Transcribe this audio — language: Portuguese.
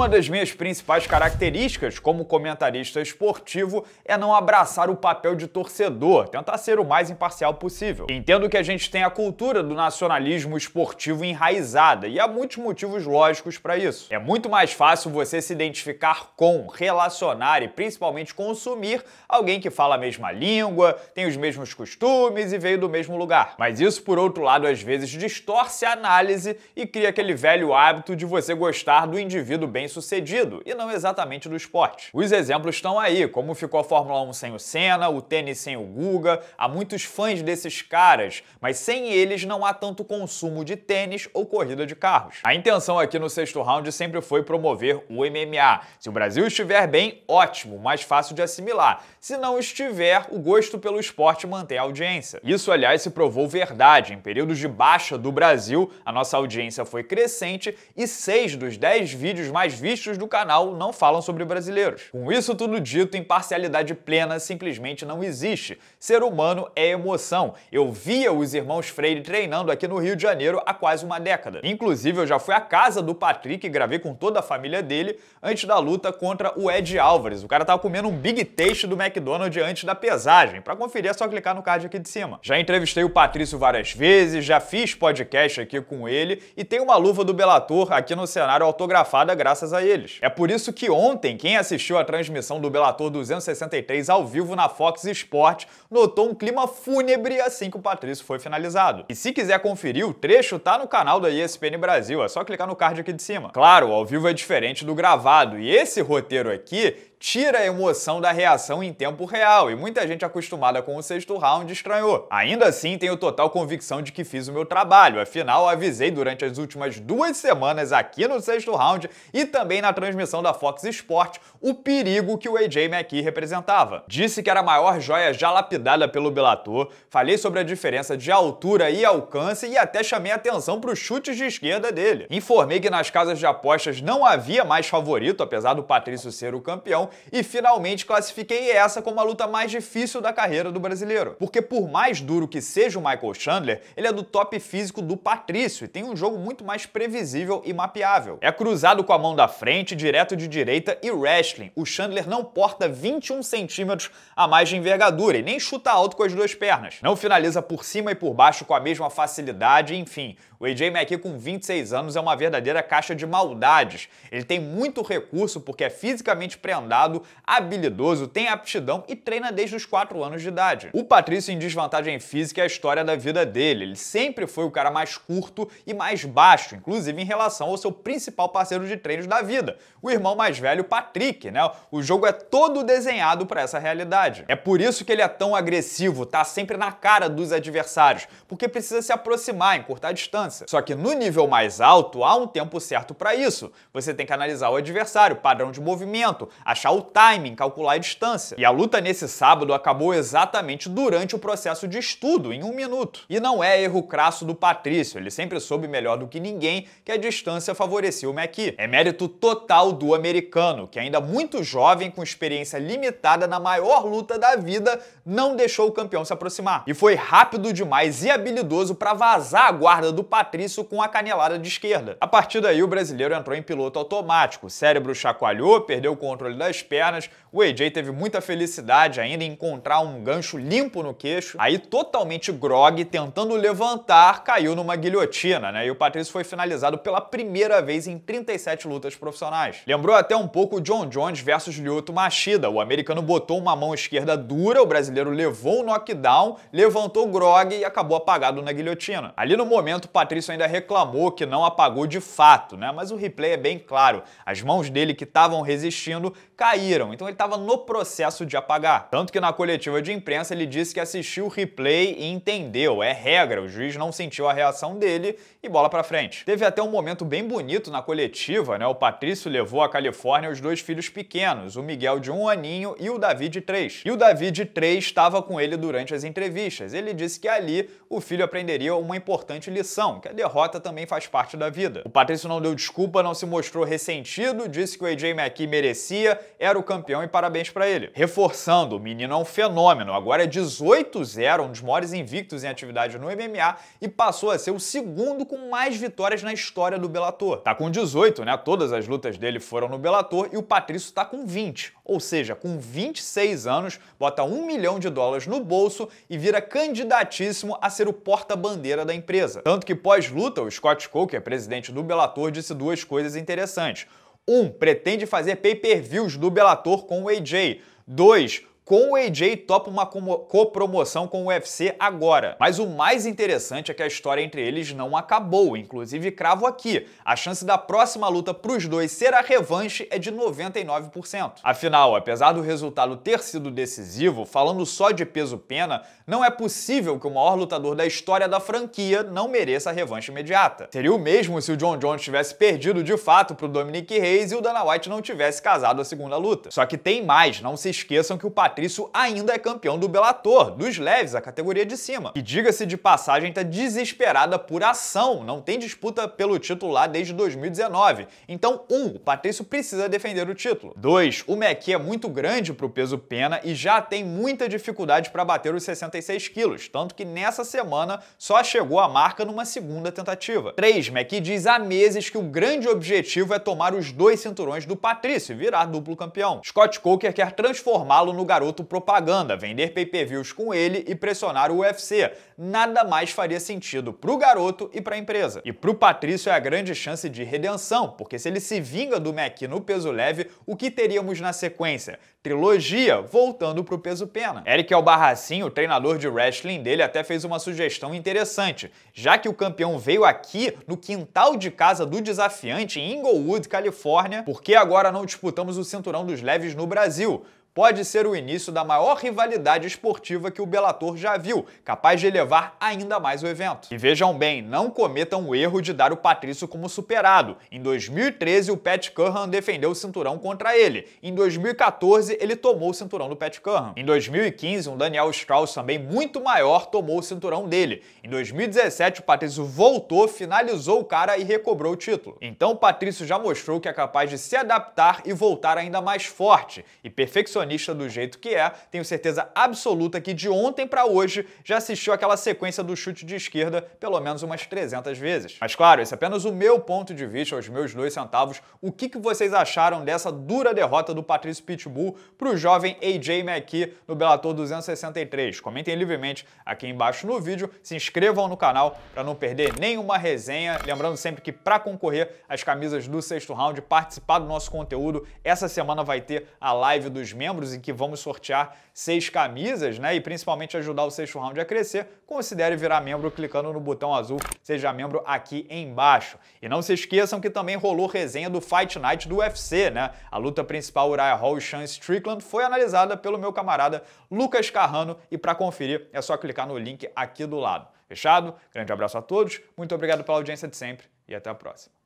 Uma das minhas principais características como comentarista esportivo é não abraçar o papel de torcedor, tentar ser o mais imparcial possível. Entendo que a gente tem a cultura do nacionalismo esportivo enraizada e há muitos motivos lógicos para isso. É muito mais fácil você se identificar com, relacionar e principalmente consumir alguém que fala a mesma língua, tem os mesmos costumes e veio do mesmo lugar. Mas isso, por outro lado, às vezes distorce a análise e cria aquele velho hábito de você gostar do indivíduo bem sucedido e não exatamente do esporte. Os exemplos estão aí, como ficou a Fórmula 1 sem o Senna, o tênis sem o Guga, há muitos fãs desses caras, mas sem eles não há tanto consumo de tênis ou corrida de carros. A intenção aqui no sexto round sempre foi promover o MMA. Se o Brasil estiver bem, ótimo, mais fácil de assimilar. Se não estiver, o gosto pelo esporte mantém a audiência. Isso, aliás, se provou verdade. Em períodos de baixa do Brasil, a nossa audiência foi crescente e seis dos dez vídeos mais vistos do canal não falam sobre brasileiros. Com isso tudo dito, imparcialidade plena simplesmente não existe. Ser humano é emoção. Eu via os irmãos Freire treinando aqui no Rio de Janeiro há quase uma década. Inclusive, eu já fui à casa do Patrick e gravei com toda a família dele antes da luta contra o Ed Álvares. O cara tava comendo um Big Taste do McDonald's antes da pesagem. Para conferir é só clicar no card aqui de cima. Já entrevistei o Patrício várias vezes, já fiz podcast aqui com ele e tem uma luva do Bellator aqui no cenário autografada graças graças a eles. É por isso que ontem, quem assistiu à transmissão do Bellator 263 ao vivo na Fox Sport notou um clima fúnebre assim que o Patrício foi finalizado. E se quiser conferir, o trecho tá no canal da ESPN Brasil, é só clicar no card aqui de cima. Claro, ao vivo é diferente do gravado, e esse roteiro aqui tira a emoção da reação em tempo real e muita gente acostumada com o sexto round estranhou. Ainda assim, tenho total convicção de que fiz o meu trabalho, afinal, avisei durante as últimas duas semanas aqui no sexto round e também na transmissão da Fox Sport o perigo que o AJ McKee representava. Disse que era a maior joia já lapidada pelo Bellator, falei sobre a diferença de altura e alcance e até chamei atenção para os chutes de esquerda dele. Informei que nas casas de apostas não havia mais favorito, apesar do Patrício ser o campeão, e finalmente classifiquei essa como a luta mais difícil da carreira do brasileiro. Porque por mais duro que seja o Michael Chandler, ele é do top físico do Patrício e tem um jogo muito mais previsível e mapeável. É cruzado com a mão da frente, direto de direita e wrestling. O Chandler não porta 21 centímetros a mais de envergadura e nem chuta alto com as duas pernas. Não finaliza por cima e por baixo com a mesma facilidade, enfim. O AJ McKee com 26 anos é uma verdadeira caixa de maldades. Ele tem muito recurso porque é fisicamente prendado habilidoso, tem aptidão e treina desde os 4 anos de idade. O Patrício em desvantagem física é a história da vida dele. Ele sempre foi o cara mais curto e mais baixo, inclusive em relação ao seu principal parceiro de treinos da vida, o irmão mais velho Patrick, né? O jogo é todo desenhado para essa realidade. É por isso que ele é tão agressivo, tá sempre na cara dos adversários, porque precisa se aproximar, encurtar a distância. Só que no nível mais alto há um tempo certo para isso. Você tem que analisar o adversário, padrão de movimento, achar o timing, calcular a distância. E a luta nesse sábado acabou exatamente durante o processo de estudo, em um minuto. E não é erro crasso do Patrício, ele sempre soube melhor do que ninguém que a distância favoreceu o McKee. É mérito total do americano, que ainda muito jovem, com experiência limitada na maior luta da vida, não deixou o campeão se aproximar. E foi rápido demais e habilidoso para vazar a guarda do Patrício com a canelada de esquerda. A partir daí, o brasileiro entrou em piloto automático, o cérebro chacoalhou, perdeu o controle das pernas. O AJ teve muita felicidade ainda em encontrar um gancho limpo no queixo. Aí, totalmente grog, tentando levantar, caiu numa guilhotina, né? E o Patrício foi finalizado pela primeira vez em 37 lutas profissionais. Lembrou até um pouco o John Jones versus Lyoto Machida. O americano botou uma mão esquerda dura, o brasileiro levou o um knockdown, levantou grog e acabou apagado na guilhotina. Ali no momento, o Patrício ainda reclamou que não apagou de fato, né? Mas o replay é bem claro. As mãos dele que estavam resistindo caíram caíram, então ele estava no processo de apagar. Tanto que na coletiva de imprensa ele disse que assistiu o replay e entendeu, é regra, o juiz não sentiu a reação dele e bola para frente. Teve até um momento bem bonito na coletiva, né? O Patrício levou à Califórnia os dois filhos pequenos, o Miguel de um aninho e o Davi de três. E o Davi de três estava com ele durante as entrevistas. Ele disse que ali o filho aprenderia uma importante lição, que a derrota também faz parte da vida. O Patrício não deu desculpa, não se mostrou ressentido, disse que o AJ McKee merecia, era o campeão e parabéns para ele. Reforçando, o menino é um fenômeno, agora é 18-0, um dos maiores invictos em atividade no MMA e passou a ser o segundo com mais vitórias na história do Bellator. Tá com 18, né? Todas as lutas dele foram no Bellator e o Patrício tá com 20. Ou seja, com 26 anos, bota um milhão de dólares no bolso e vira candidatíssimo a ser o porta-bandeira da empresa. Tanto que pós-luta, o Scott Coker, presidente do Bellator, disse duas coisas interessantes. 1. pretende fazer pay-per-views do Bellator com o AJ. 2 com o AJ topa uma copromoção com o UFC agora. Mas o mais interessante é que a história entre eles não acabou, inclusive cravo aqui. A chance da próxima luta para os dois ser a revanche é de 99%. Afinal, apesar do resultado ter sido decisivo, falando só de peso-pena, não é possível que o maior lutador da história da franquia não mereça a revanche imediata. Seria o mesmo se o John Jones tivesse perdido de fato para o Dominic Reis e o Dana White não tivesse casado a segunda luta. Só que tem mais, não se esqueçam que o Patrick Patrício ainda é campeão do Bellator, dos leves, a categoria de cima. E diga-se de passagem, tá desesperada por ação, não tem disputa pelo título lá desde 2019. Então, um, o Patrício precisa defender o título. Dois, o Mekki é muito grande pro peso pena e já tem muita dificuldade para bater os 66 quilos, tanto que nessa semana só chegou à marca numa segunda tentativa. Três, Mekki diz há meses que o grande objetivo é tomar os dois cinturões do Patrício e virar duplo campeão. Scott Coker quer transformá-lo no garoto garoto propaganda, vender pay-per-views com ele e pressionar o UFC. Nada mais faria sentido pro garoto e pra empresa. E pro Patrício é a grande chance de redenção, porque se ele se vinga do Mac no peso leve, o que teríamos na sequência? Trilogia voltando pro peso pena. Eric Albarracin, o treinador de wrestling dele, até fez uma sugestão interessante, já que o campeão veio aqui no quintal de casa do desafiante em Inglewood, Califórnia, por que agora não disputamos o cinturão dos leves no Brasil pode ser o início da maior rivalidade esportiva que o Bellator já viu, capaz de elevar ainda mais o evento. E vejam bem, não cometam o erro de dar o Patrício como superado. Em 2013, o Pat Curran defendeu o cinturão contra ele. Em 2014, ele tomou o cinturão do Pat Curran. Em 2015, um Daniel Strauss também muito maior tomou o cinturão dele. Em 2017, o Patrício voltou, finalizou o cara e recobrou o título. Então, o Patrício já mostrou que é capaz de se adaptar e voltar ainda mais forte. E perfeccionista protagonista do jeito que é, tenho certeza absoluta que de ontem para hoje já assistiu aquela sequência do chute de esquerda pelo menos umas 300 vezes. Mas claro, esse é apenas o meu ponto de vista, os meus dois centavos. O que, que vocês acharam dessa dura derrota do Patrício Pitbull pro jovem AJ McKee no Bellator 263? Comentem livremente aqui embaixo no vídeo, se inscrevam no canal para não perder nenhuma resenha. Lembrando sempre que para concorrer às camisas do sexto round, participar do nosso conteúdo, essa semana vai ter a live dos membros membros, em que vamos sortear seis camisas, né? E principalmente ajudar o sexto round a crescer, considere virar membro clicando no botão azul Seja Membro aqui embaixo. E não se esqueçam que também rolou resenha do Fight Night do UFC, né? A luta principal Uriah Hall e Sean Strickland foi analisada pelo meu camarada Lucas Carrano e para conferir é só clicar no link aqui do lado. Fechado? Grande abraço a todos, muito obrigado pela audiência de sempre e até a próxima.